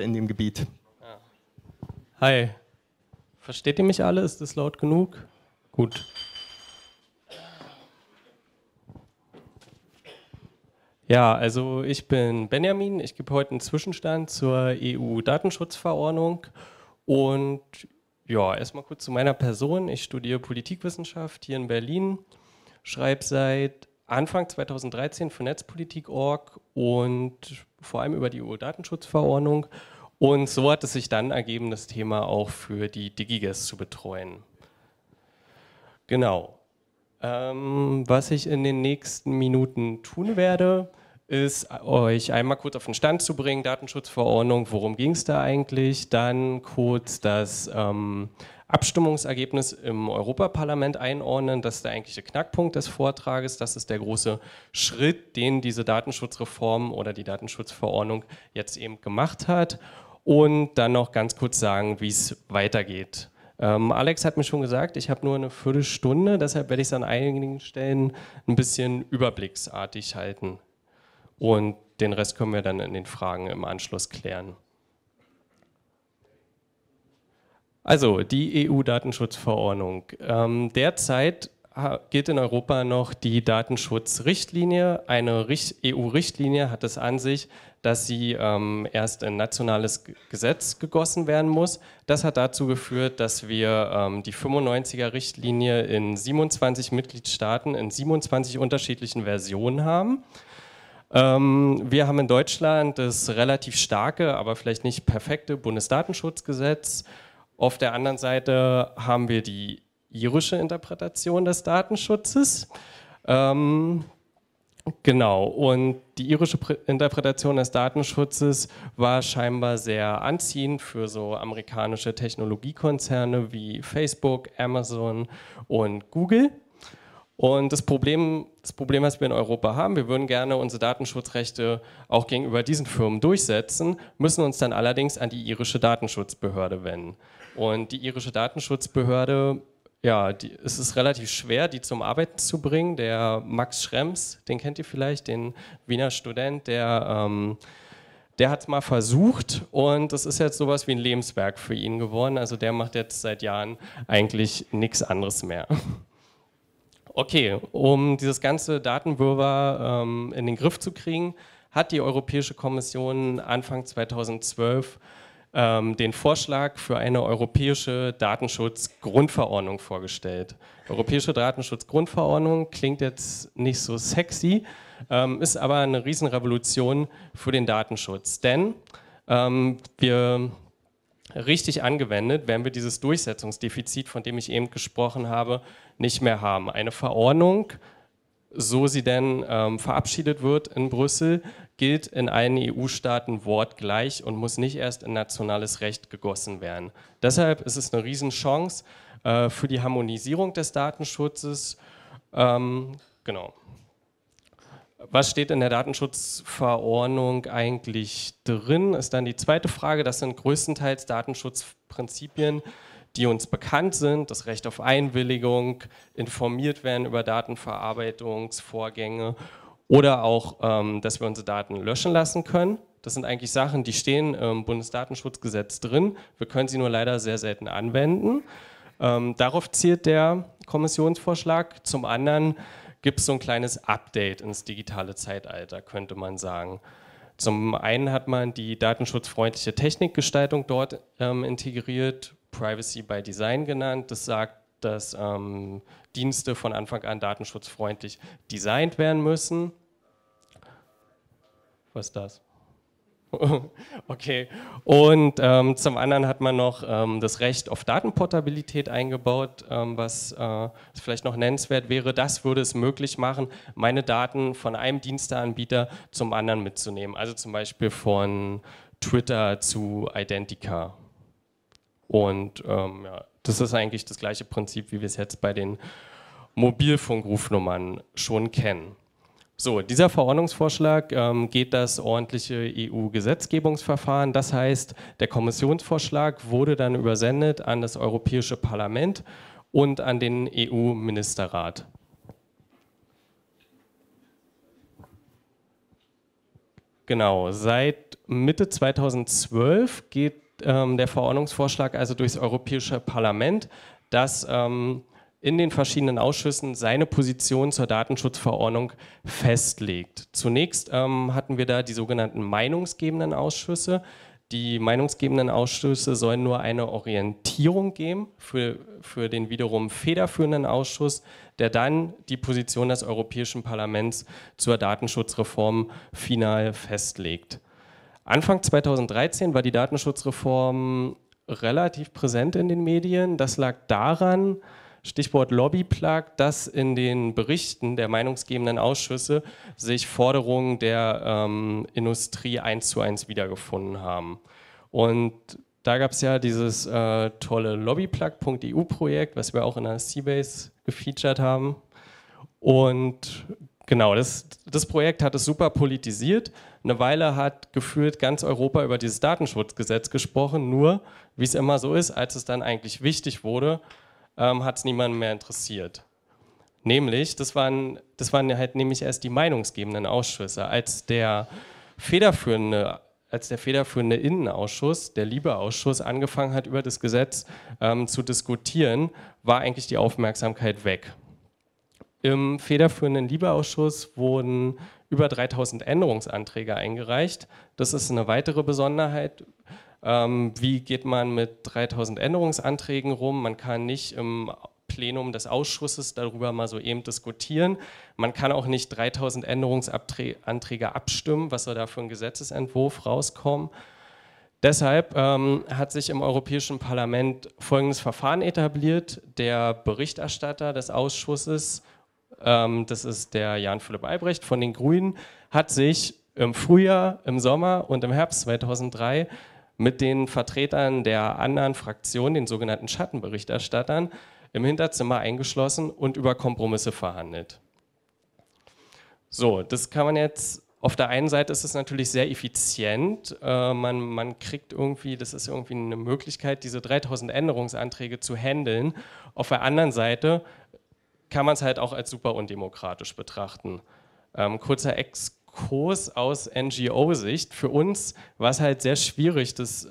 in dem Gebiet. Hi. Versteht ihr mich alle? Ist das laut genug? Gut. Ja, also ich bin Benjamin. Ich gebe heute einen Zwischenstand zur EU-Datenschutzverordnung. Und ja, erstmal kurz zu meiner Person. Ich studiere Politikwissenschaft hier in Berlin, schreibe seit Anfang 2013 für Netzpolitik.org und vor allem über die EU-Datenschutzverordnung. Und so hat es sich dann ergeben, das Thema auch für die DigiGes zu betreuen. Genau. Ähm, was ich in den nächsten Minuten tun werde, ist, euch einmal kurz auf den Stand zu bringen, Datenschutzverordnung, worum ging es da eigentlich, dann kurz das ähm, Abstimmungsergebnis im Europaparlament einordnen. Das ist der eigentliche Knackpunkt des Vortrages. Das ist der große Schritt, den diese Datenschutzreform oder die Datenschutzverordnung jetzt eben gemacht hat. Und dann noch ganz kurz sagen, wie es weitergeht. Ähm, Alex hat mir schon gesagt, ich habe nur eine Viertelstunde, deshalb werde ich es an einigen Stellen ein bisschen überblicksartig halten. Und den Rest können wir dann in den Fragen im Anschluss klären. Also die EU-Datenschutzverordnung. Ähm, derzeit gilt in Europa noch die Datenschutzrichtlinie. Eine EU-Richtlinie hat es an sich, dass sie ähm, erst in nationales Gesetz gegossen werden muss. Das hat dazu geführt, dass wir ähm, die 95er-Richtlinie in 27 Mitgliedstaaten in 27 unterschiedlichen Versionen haben. Ähm, wir haben in Deutschland das relativ starke, aber vielleicht nicht perfekte Bundesdatenschutzgesetz. Auf der anderen Seite haben wir die irische Interpretation des Datenschutzes. Ähm, genau, und die irische Interpretation des Datenschutzes war scheinbar sehr anziehend für so amerikanische Technologiekonzerne wie Facebook, Amazon und Google. Und das Problem, das Problem, was wir in Europa haben, wir würden gerne unsere Datenschutzrechte auch gegenüber diesen Firmen durchsetzen, müssen uns dann allerdings an die irische Datenschutzbehörde wenden. Und die irische Datenschutzbehörde, ja, die, es ist relativ schwer, die zum Arbeiten zu bringen. Der Max Schrems, den kennt ihr vielleicht, den Wiener Student, der... Ähm, der hat es mal versucht und das ist jetzt sowas wie ein Lebenswerk für ihn geworden. Also der macht jetzt seit Jahren eigentlich nichts anderes mehr. Okay, um dieses ganze Datenwirrwarr ähm, in den Griff zu kriegen, hat die Europäische Kommission Anfang 2012 ähm, den Vorschlag für eine europäische Datenschutzgrundverordnung vorgestellt. Europäische Datenschutzgrundverordnung klingt jetzt nicht so sexy, ähm, ist aber eine Riesenrevolution für den Datenschutz, denn ähm, wir richtig angewendet, werden wir dieses Durchsetzungsdefizit, von dem ich eben gesprochen habe, nicht mehr haben. Eine Verordnung, so sie denn ähm, verabschiedet wird in Brüssel, gilt in allen EU-Staaten wortgleich und muss nicht erst in nationales Recht gegossen werden. Deshalb ist es eine Riesenchance äh, für die Harmonisierung des Datenschutzes. Ähm, genau. Was steht in der Datenschutzverordnung eigentlich drin, ist dann die zweite Frage. Das sind größtenteils Datenschutzprinzipien, die uns bekannt sind. Das Recht auf Einwilligung, informiert werden über Datenverarbeitungsvorgänge oder auch, ähm, dass wir unsere Daten löschen lassen können. Das sind eigentlich Sachen, die stehen im Bundesdatenschutzgesetz drin. Wir können sie nur leider sehr selten anwenden. Ähm, darauf zielt der Kommissionsvorschlag. Zum anderen gibt es so ein kleines Update ins digitale Zeitalter, könnte man sagen. Zum einen hat man die datenschutzfreundliche Technikgestaltung dort ähm, integriert, Privacy by Design genannt. Das sagt, dass ähm, Dienste von Anfang an datenschutzfreundlich designt werden müssen. Was ist das? Okay. Und ähm, zum anderen hat man noch ähm, das Recht auf Datenportabilität eingebaut, ähm, was äh, vielleicht noch nennenswert wäre. Das würde es möglich machen, meine Daten von einem Diensteanbieter zum anderen mitzunehmen. Also zum Beispiel von Twitter zu Identica. Und ähm, ja, das ist eigentlich das gleiche Prinzip, wie wir es jetzt bei den Mobilfunkrufnummern schon kennen. So, dieser Verordnungsvorschlag ähm, geht das ordentliche EU-Gesetzgebungsverfahren. Das heißt, der Kommissionsvorschlag wurde dann übersendet an das Europäische Parlament und an den EU-Ministerrat. Genau, seit Mitte 2012 geht ähm, der Verordnungsvorschlag also durchs Europäische Parlament, das ähm, in den verschiedenen Ausschüssen seine Position zur Datenschutzverordnung festlegt. Zunächst ähm, hatten wir da die sogenannten meinungsgebenden Ausschüsse. Die meinungsgebenden Ausschüsse sollen nur eine Orientierung geben für, für den wiederum federführenden Ausschuss, der dann die Position des Europäischen Parlaments zur Datenschutzreform final festlegt. Anfang 2013 war die Datenschutzreform relativ präsent in den Medien. Das lag daran, Stichwort Lobbyplug, dass in den Berichten der meinungsgebenden Ausschüsse sich Forderungen der ähm, Industrie eins zu eins wiedergefunden haben. Und da gab es ja dieses äh, tolle Lobbyplug.eu-Projekt, was wir auch in der Seabase gefeatured haben. Und genau, das, das Projekt hat es super politisiert. Eine Weile hat gefühlt ganz Europa über dieses Datenschutzgesetz gesprochen, nur wie es immer so ist, als es dann eigentlich wichtig wurde, ähm, hat es niemanden mehr interessiert. Nämlich, das waren, das waren halt nämlich erst die meinungsgebenden Ausschüsse. Als der federführende, als der federführende Innenausschuss, der Liebeausschuss, angefangen hat, über das Gesetz ähm, zu diskutieren, war eigentlich die Aufmerksamkeit weg. Im federführenden Liebeausschuss wurden über 3000 Änderungsanträge eingereicht. Das ist eine weitere Besonderheit ähm, wie geht man mit 3000 Änderungsanträgen rum? Man kann nicht im Plenum des Ausschusses darüber mal so eben diskutieren. Man kann auch nicht 3000 Änderungsanträge abstimmen, was soll da für ein Gesetzesentwurf rauskommen. Deshalb ähm, hat sich im Europäischen Parlament folgendes Verfahren etabliert. Der Berichterstatter des Ausschusses, ähm, das ist der Jan-Philipp Albrecht von den Grünen, hat sich im Frühjahr, im Sommer und im Herbst 2003 mit den Vertretern der anderen Fraktionen, den sogenannten Schattenberichterstattern, im Hinterzimmer eingeschlossen und über Kompromisse verhandelt. So, das kann man jetzt, auf der einen Seite ist es natürlich sehr effizient, äh, man, man kriegt irgendwie, das ist irgendwie eine Möglichkeit, diese 3000 Änderungsanträge zu handeln. Auf der anderen Seite kann man es halt auch als super undemokratisch betrachten. Ähm, kurzer Exkurs Kurs aus NGO-Sicht für uns war es halt sehr schwierig, das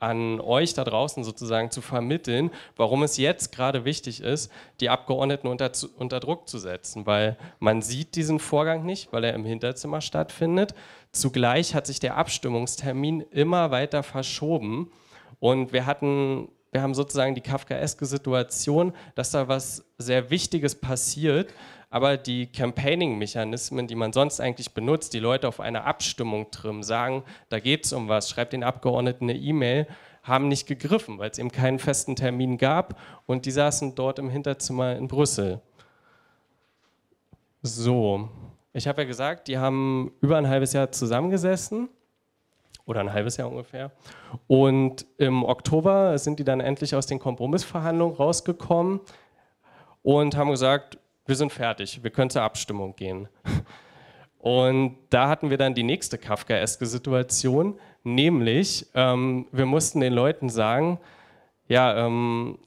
an euch da draußen sozusagen zu vermitteln, warum es jetzt gerade wichtig ist, die Abgeordneten unter, unter Druck zu setzen, weil man sieht diesen Vorgang nicht, weil er im Hinterzimmer stattfindet. Zugleich hat sich der Abstimmungstermin immer weiter verschoben und wir hatten wir haben sozusagen die kafkaeske Situation, dass da was sehr Wichtiges passiert, aber die Campaigning-Mechanismen, die man sonst eigentlich benutzt, die Leute auf einer Abstimmung trimmen, sagen, da geht es um was, schreibt den Abgeordneten eine E-Mail, haben nicht gegriffen, weil es eben keinen festen Termin gab und die saßen dort im Hinterzimmer in Brüssel. So, ich habe ja gesagt, die haben über ein halbes Jahr zusammengesessen oder ein halbes Jahr ungefähr. Und im Oktober sind die dann endlich aus den Kompromissverhandlungen rausgekommen und haben gesagt, wir sind fertig, wir können zur Abstimmung gehen. Und da hatten wir dann die nächste Kafkaeske Situation, nämlich ähm, wir mussten den Leuten sagen, ja, ähm,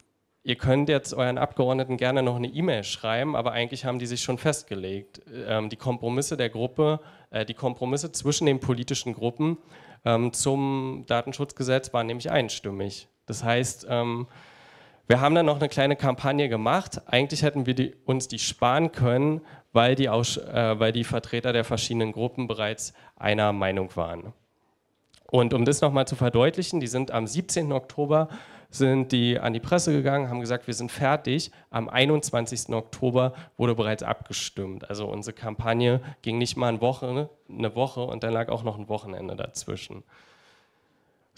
ihr könnt jetzt euren Abgeordneten gerne noch eine E-Mail schreiben, aber eigentlich haben die sich schon festgelegt. Ähm, die Kompromisse der Gruppe, äh, die Kompromisse zwischen den politischen Gruppen ähm, zum Datenschutzgesetz waren nämlich einstimmig. Das heißt, ähm, wir haben dann noch eine kleine Kampagne gemacht. Eigentlich hätten wir die, uns die sparen können, weil die, Aus, äh, weil die Vertreter der verschiedenen Gruppen bereits einer Meinung waren. Und um das nochmal zu verdeutlichen, die sind am 17. Oktober sind die an die Presse gegangen, haben gesagt, wir sind fertig. Am 21. Oktober wurde bereits abgestimmt. Also unsere Kampagne ging nicht mal eine Woche, eine Woche und dann lag auch noch ein Wochenende dazwischen.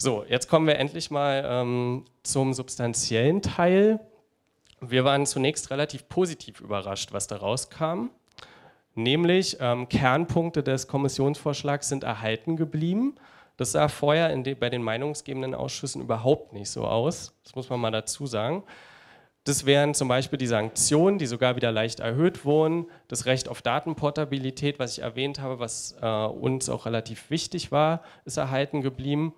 So, jetzt kommen wir endlich mal ähm, zum substanziellen Teil. Wir waren zunächst relativ positiv überrascht, was da rauskam. Nämlich ähm, Kernpunkte des Kommissionsvorschlags sind erhalten geblieben. Das sah vorher de bei den meinungsgebenden Ausschüssen überhaupt nicht so aus. Das muss man mal dazu sagen. Das wären zum Beispiel die Sanktionen, die sogar wieder leicht erhöht wurden, das Recht auf Datenportabilität, was ich erwähnt habe, was äh, uns auch relativ wichtig war, ist erhalten geblieben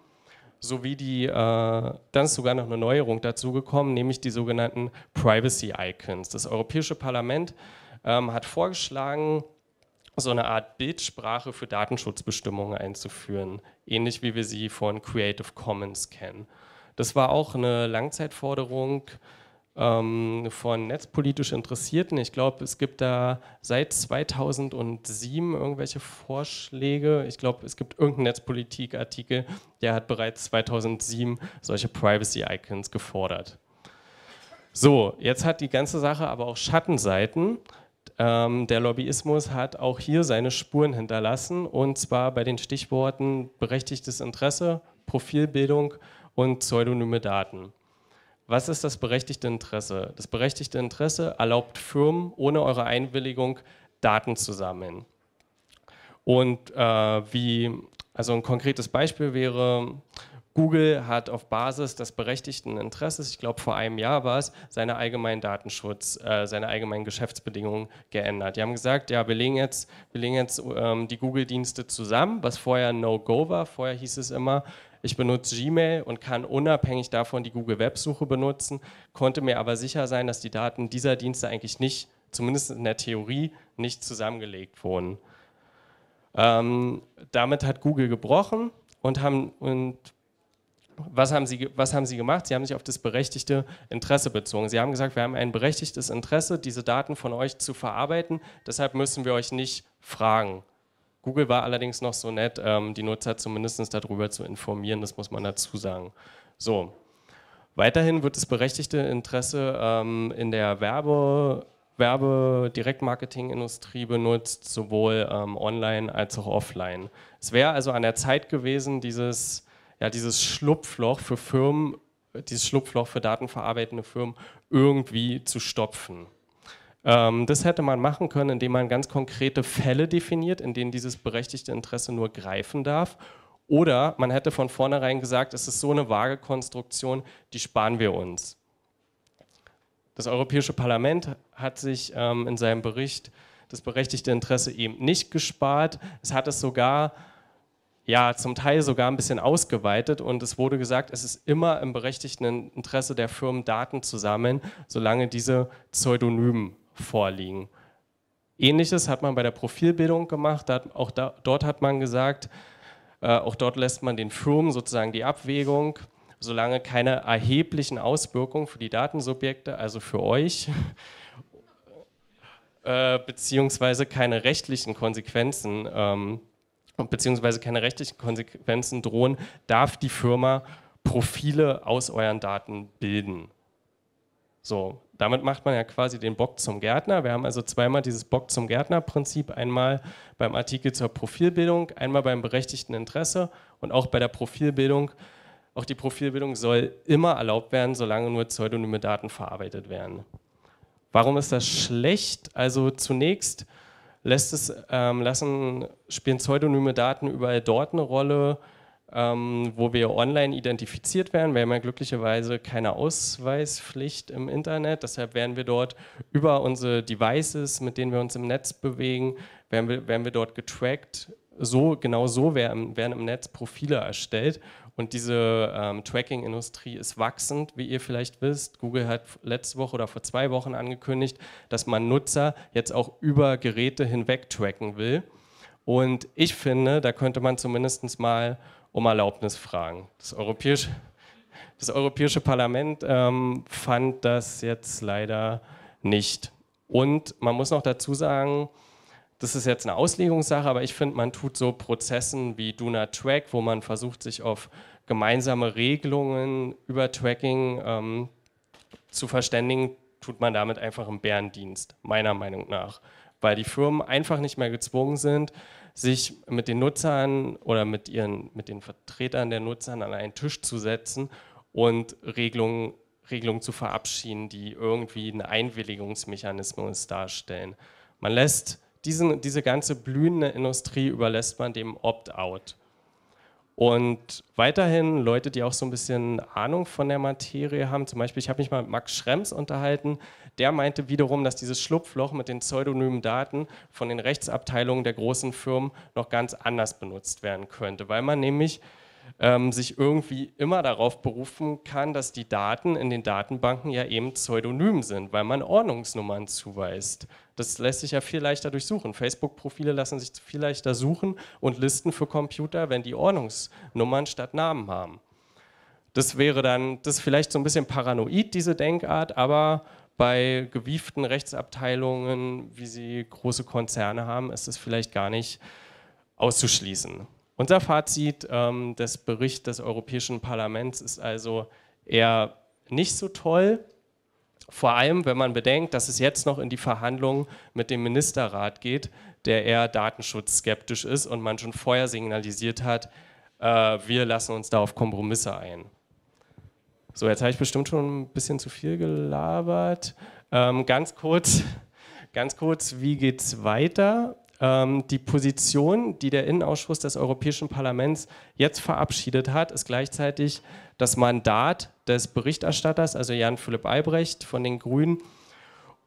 sowie die, äh, dann ist sogar noch eine Neuerung dazugekommen, nämlich die sogenannten Privacy Icons. Das Europäische Parlament ähm, hat vorgeschlagen, so eine Art Bildsprache für Datenschutzbestimmungen einzuführen, ähnlich wie wir sie von Creative Commons kennen. Das war auch eine Langzeitforderung ähm, von netzpolitisch Interessierten. Ich glaube, es gibt da seit 2007 irgendwelche Vorschläge. Ich glaube, es gibt irgendeinen Netzpolitik-Artikel, der hat bereits 2007 solche Privacy-Icons gefordert. So, jetzt hat die ganze Sache aber auch Schattenseiten. Ähm, der Lobbyismus hat auch hier seine Spuren hinterlassen und zwar bei den Stichworten berechtigtes Interesse, Profilbildung und pseudonyme Daten. Was ist das berechtigte Interesse? Das berechtigte Interesse erlaubt Firmen ohne eure Einwilligung Daten zu sammeln. Und äh, wie, also ein konkretes Beispiel wäre, Google hat auf Basis des berechtigten Interesses, ich glaube vor einem Jahr war es, seine allgemeinen Datenschutz, äh, seine allgemeinen Geschäftsbedingungen geändert. Die haben gesagt, ja, wir legen jetzt, wir legen jetzt ähm, die Google-Dienste zusammen, was vorher No-Go war. Vorher hieß es immer, ich benutze Gmail und kann unabhängig davon die Google Websuche benutzen, konnte mir aber sicher sein, dass die Daten dieser Dienste eigentlich nicht, zumindest in der Theorie, nicht zusammengelegt wurden. Ähm, damit hat Google gebrochen und haben und was haben, sie, was haben sie gemacht? Sie haben sich auf das berechtigte Interesse bezogen. Sie haben gesagt, wir haben ein berechtigtes Interesse, diese Daten von euch zu verarbeiten, deshalb müssen wir euch nicht fragen. Google war allerdings noch so nett, ähm, die Nutzer zumindest darüber zu informieren, das muss man dazu sagen. So, weiterhin wird das berechtigte Interesse ähm, in der Werbe, Werbe-Direktmarketing-Industrie benutzt, sowohl ähm, online als auch offline. Es wäre also an der Zeit gewesen, dieses, ja, dieses Schlupfloch für Firmen, dieses Schlupfloch für datenverarbeitende Firmen irgendwie zu stopfen. Ähm, das hätte man machen können, indem man ganz konkrete Fälle definiert, in denen dieses berechtigte Interesse nur greifen darf. Oder man hätte von vornherein gesagt, es ist so eine vage Konstruktion, die sparen wir uns. Das Europäische Parlament hat sich ähm, in seinem Bericht das berechtigte Interesse eben nicht gespart. Es hat es sogar, ja, zum Teil sogar ein bisschen ausgeweitet und es wurde gesagt, es ist immer im berechtigten Interesse der Firmen, Daten zu sammeln, solange diese Pseudonymen vorliegen. Ähnliches hat man bei der Profilbildung gemacht. auch da, dort hat man gesagt, äh, auch dort lässt man den Froom sozusagen die Abwägung, solange keine erheblichen Auswirkungen für die Datensubjekte, also für euch, äh, beziehungsweise keine rechtlichen Konsequenzen ähm, beziehungsweise keine rechtlichen Konsequenzen drohen, darf die Firma Profile aus euren Daten bilden. So, damit macht man ja quasi den Bock zum Gärtner. Wir haben also zweimal dieses Bock zum Gärtner-Prinzip, einmal beim Artikel zur Profilbildung, einmal beim berechtigten Interesse und auch bei der Profilbildung. Auch die Profilbildung soll immer erlaubt werden, solange nur pseudonyme Daten verarbeitet werden. Warum ist das schlecht? Also zunächst lässt es, ähm, lassen, spielen pseudonyme Daten überall dort eine Rolle, ähm, wo wir online identifiziert werden. Wir haben ja glücklicherweise keine Ausweispflicht im Internet, deshalb werden wir dort über unsere Devices, mit denen wir uns im Netz bewegen, werden wir, werden wir dort getrackt. So, genau so werden, werden im Netz Profile erstellt und diese ähm, Tracking-Industrie ist wachsend, wie ihr vielleicht wisst. Google hat letzte Woche oder vor zwei Wochen angekündigt, dass man Nutzer jetzt auch über Geräte hinweg tracken will. Und ich finde, da könnte man zumindest mal um Erlaubnis fragen. Das Europäische, das Europäische Parlament ähm, fand das jetzt leider nicht. Und man muss noch dazu sagen, das ist jetzt eine Auslegungssache, aber ich finde, man tut so Prozessen wie Do Not Track, wo man versucht, sich auf gemeinsame Regelungen über Tracking ähm, zu verständigen, tut man damit einfach einen Bärendienst, meiner Meinung nach weil die Firmen einfach nicht mehr gezwungen sind, sich mit den Nutzern oder mit, ihren, mit den Vertretern der Nutzern an einen Tisch zu setzen und Regelungen, Regelungen zu verabschieden, die irgendwie einen Einwilligungsmechanismus darstellen. Man lässt diesen, diese ganze blühende Industrie überlässt man dem Opt-out. Und weiterhin Leute, die auch so ein bisschen Ahnung von der Materie haben, zum Beispiel, ich habe mich mal mit Max Schrems unterhalten, der meinte wiederum, dass dieses Schlupfloch mit den pseudonymen Daten von den Rechtsabteilungen der großen Firmen noch ganz anders benutzt werden könnte, weil man nämlich ähm, sich irgendwie immer darauf berufen kann, dass die Daten in den Datenbanken ja eben pseudonym sind, weil man Ordnungsnummern zuweist. Das lässt sich ja viel leichter durchsuchen. Facebook-Profile lassen sich viel leichter suchen und Listen für Computer, wenn die Ordnungsnummern statt Namen haben. Das wäre dann, das ist vielleicht so ein bisschen paranoid, diese Denkart, aber bei gewieften Rechtsabteilungen, wie sie große Konzerne haben, ist es vielleicht gar nicht auszuschließen. Unser Fazit ähm, des Berichts des Europäischen Parlaments ist also eher nicht so toll, vor allem wenn man bedenkt, dass es jetzt noch in die Verhandlungen mit dem Ministerrat geht, der eher datenschutzskeptisch ist und man schon vorher signalisiert hat, äh, wir lassen uns da auf Kompromisse ein. So, jetzt habe ich bestimmt schon ein bisschen zu viel gelabert. Ähm, ganz kurz, ganz kurz, wie geht's weiter? Ähm, die Position, die der Innenausschuss des Europäischen Parlaments jetzt verabschiedet hat, ist gleichzeitig das Mandat des Berichterstatters, also Jan Philipp Albrecht von den Grünen,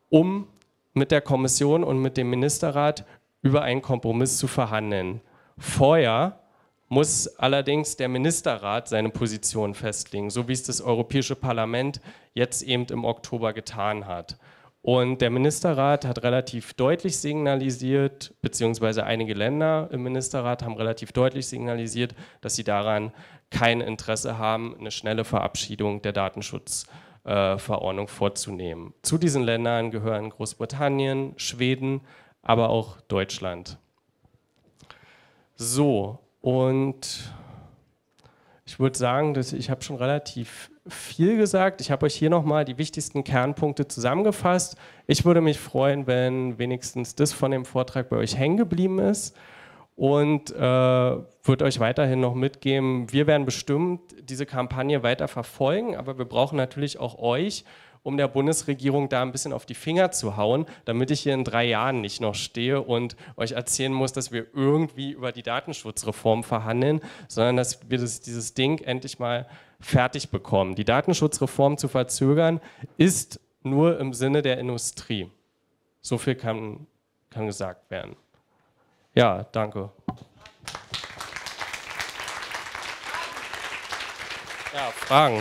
um mit der Kommission und mit dem Ministerrat über einen Kompromiss zu verhandeln. Vorher muss allerdings der Ministerrat seine Position festlegen, so wie es das Europäische Parlament jetzt eben im Oktober getan hat. Und der Ministerrat hat relativ deutlich signalisiert, beziehungsweise einige Länder im Ministerrat haben relativ deutlich signalisiert, dass sie daran kein Interesse haben, eine schnelle Verabschiedung der Datenschutzverordnung äh, vorzunehmen. Zu diesen Ländern gehören Großbritannien, Schweden, aber auch Deutschland. So, und ich würde sagen, dass ich habe schon relativ viel gesagt. Ich habe euch hier nochmal die wichtigsten Kernpunkte zusammengefasst. Ich würde mich freuen, wenn wenigstens das von dem Vortrag bei euch hängen geblieben ist und äh, wird euch weiterhin noch mitgeben, wir werden bestimmt diese Kampagne weiter verfolgen, aber wir brauchen natürlich auch euch, um der Bundesregierung da ein bisschen auf die Finger zu hauen, damit ich hier in drei Jahren nicht noch stehe und euch erzählen muss, dass wir irgendwie über die Datenschutzreform verhandeln, sondern dass wir das, dieses Ding endlich mal fertig bekommen. Die Datenschutzreform zu verzögern, ist nur im Sinne der Industrie. So viel kann, kann gesagt werden. Ja, danke. Ja, Fragen.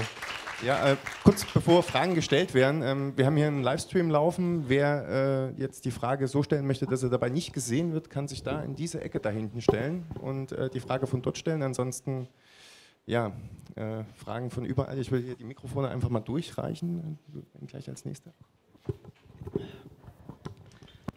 Ja, äh, kurz bevor Fragen gestellt werden, ähm, wir haben hier einen Livestream laufen. Wer äh, jetzt die Frage so stellen möchte, dass er dabei nicht gesehen wird, kann sich da in diese Ecke da hinten stellen und äh, die Frage von dort stellen. Ansonsten, ja, äh, Fragen von überall. Ich will hier die Mikrofone einfach mal durchreichen, äh, gleich als nächster.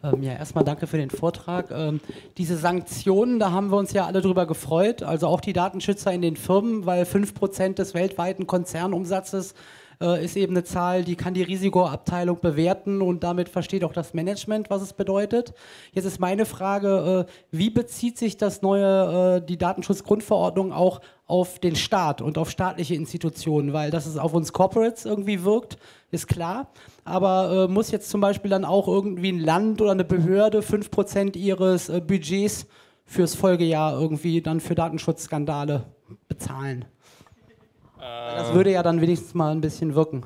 Ähm, ja, erstmal danke für den Vortrag. Ähm, diese Sanktionen, da haben wir uns ja alle drüber gefreut, also auch die Datenschützer in den Firmen, weil 5% des weltweiten Konzernumsatzes äh, ist eben eine Zahl, die kann die Risikoabteilung bewerten und damit versteht auch das Management, was es bedeutet. Jetzt ist meine Frage, äh, wie bezieht sich das neue, äh, die Datenschutzgrundverordnung auch auf den Staat und auf staatliche Institutionen, weil dass es auf uns Corporates irgendwie wirkt, ist klar. Aber äh, muss jetzt zum Beispiel dann auch irgendwie ein Land oder eine Behörde 5% ihres äh, Budgets fürs Folgejahr irgendwie dann für Datenschutzskandale bezahlen? Das würde ja dann wenigstens mal ein bisschen wirken.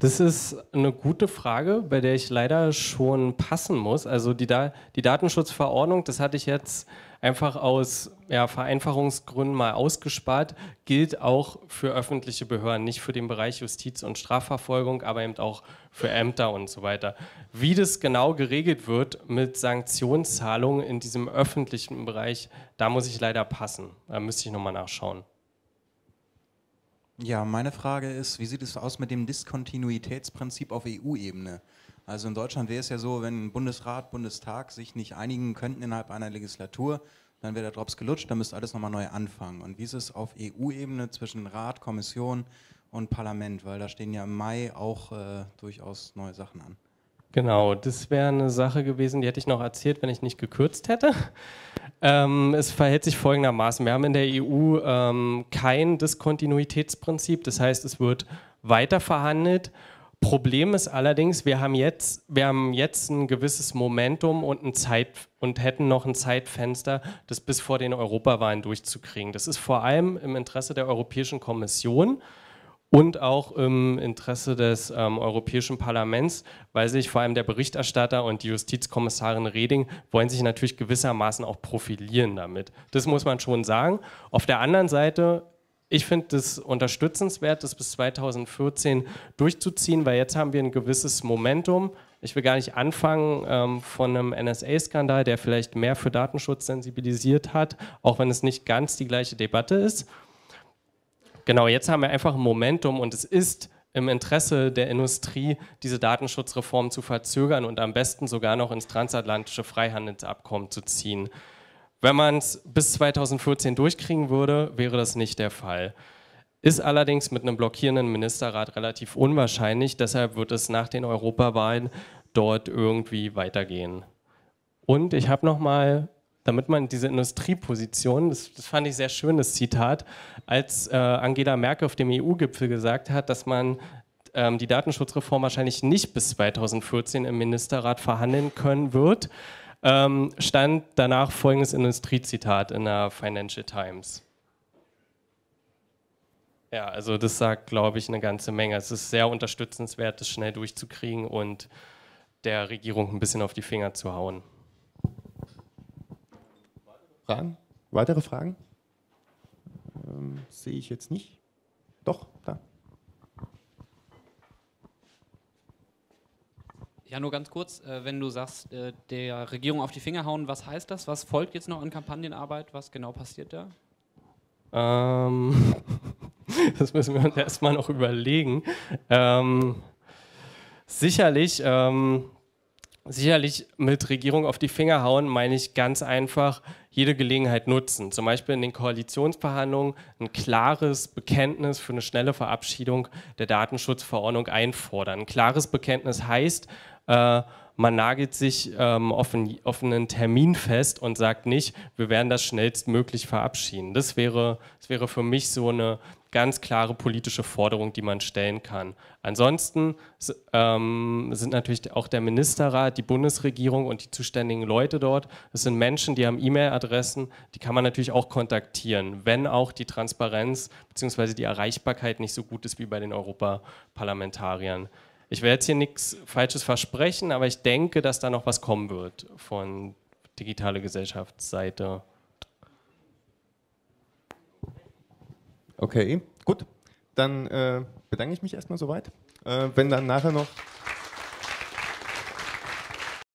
Das ist eine gute Frage, bei der ich leider schon passen muss. Also die, da die Datenschutzverordnung, das hatte ich jetzt einfach aus ja, Vereinfachungsgründen mal ausgespart, gilt auch für öffentliche Behörden, nicht für den Bereich Justiz und Strafverfolgung, aber eben auch für Ämter und so weiter. Wie das genau geregelt wird mit Sanktionszahlungen in diesem öffentlichen Bereich, da muss ich leider passen. Da müsste ich nochmal nachschauen. Ja, meine Frage ist, wie sieht es aus mit dem Diskontinuitätsprinzip auf EU-Ebene? Also in Deutschland wäre es ja so, wenn Bundesrat, Bundestag sich nicht einigen könnten innerhalb einer Legislatur, dann wäre der Drops gelutscht, dann müsste alles nochmal neu anfangen. Und wie ist es auf EU-Ebene zwischen Rat, Kommission und Parlament? Weil da stehen ja im Mai auch äh, durchaus neue Sachen an. Genau, das wäre eine Sache gewesen, die hätte ich noch erzählt, wenn ich nicht gekürzt hätte. Ähm, es verhält sich folgendermaßen. Wir haben in der EU ähm, kein Diskontinuitätsprinzip, das heißt, es wird weiter verhandelt. Problem ist allerdings, wir haben jetzt, wir haben jetzt ein gewisses Momentum und, ein Zeit, und hätten noch ein Zeitfenster, das bis vor den Europawahlen durchzukriegen. Das ist vor allem im Interesse der Europäischen Kommission und auch im Interesse des ähm, Europäischen Parlaments, weil sich vor allem der Berichterstatter und die Justizkommissarin Reding wollen sich natürlich gewissermaßen auch profilieren damit. Das muss man schon sagen. Auf der anderen Seite, ich finde es unterstützenswert, das bis 2014 durchzuziehen, weil jetzt haben wir ein gewisses Momentum. Ich will gar nicht anfangen ähm, von einem NSA-Skandal, der vielleicht mehr für Datenschutz sensibilisiert hat, auch wenn es nicht ganz die gleiche Debatte ist. Genau, jetzt haben wir einfach ein Momentum und es ist im Interesse der Industrie, diese Datenschutzreform zu verzögern und am besten sogar noch ins transatlantische Freihandelsabkommen zu ziehen. Wenn man es bis 2014 durchkriegen würde, wäre das nicht der Fall. Ist allerdings mit einem blockierenden Ministerrat relativ unwahrscheinlich, deshalb wird es nach den Europawahlen dort irgendwie weitergehen. Und ich habe nochmal damit man diese Industrieposition, das, das fand ich sehr schönes Zitat, als äh, Angela Merkel auf dem EU-Gipfel gesagt hat, dass man ähm, die Datenschutzreform wahrscheinlich nicht bis 2014 im Ministerrat verhandeln können wird, ähm, stand danach folgendes Industriezitat in der Financial Times. Ja, also das sagt, glaube ich, eine ganze Menge. Es ist sehr unterstützenswert, das schnell durchzukriegen und der Regierung ein bisschen auf die Finger zu hauen. Fragen? Weitere Fragen? Ähm, sehe ich jetzt nicht. Doch, da. Ja, nur ganz kurz, äh, wenn du sagst, äh, der Regierung auf die Finger hauen, was heißt das? Was folgt jetzt noch an Kampagnenarbeit? Was genau passiert da? Ähm, das müssen wir uns erstmal noch überlegen. Ähm, sicherlich, ähm, sicherlich mit Regierung auf die Finger hauen meine ich ganz einfach, jede Gelegenheit nutzen. Zum Beispiel in den Koalitionsverhandlungen ein klares Bekenntnis für eine schnelle Verabschiedung der Datenschutzverordnung einfordern. Ein klares Bekenntnis heißt, äh, man nagelt sich ähm, auf, einen, auf, einen, Termin fest und sagt nicht, wir werden das schnellstmöglich verabschieden. Das wäre, das wäre für mich so eine, ganz klare politische Forderung, die man stellen kann. Ansonsten ähm, sind natürlich auch der Ministerrat, die Bundesregierung und die zuständigen Leute dort. das sind Menschen, die haben E-Mail-Adressen, die kann man natürlich auch kontaktieren, wenn auch die Transparenz bzw. die Erreichbarkeit nicht so gut ist wie bei den Europaparlamentariern. Ich werde jetzt hier nichts Falsches versprechen, aber ich denke, dass da noch was kommen wird von digitaler Gesellschaftsseite. Okay, gut. Dann äh, bedanke ich mich erstmal soweit. Äh, wenn dann nachher noch.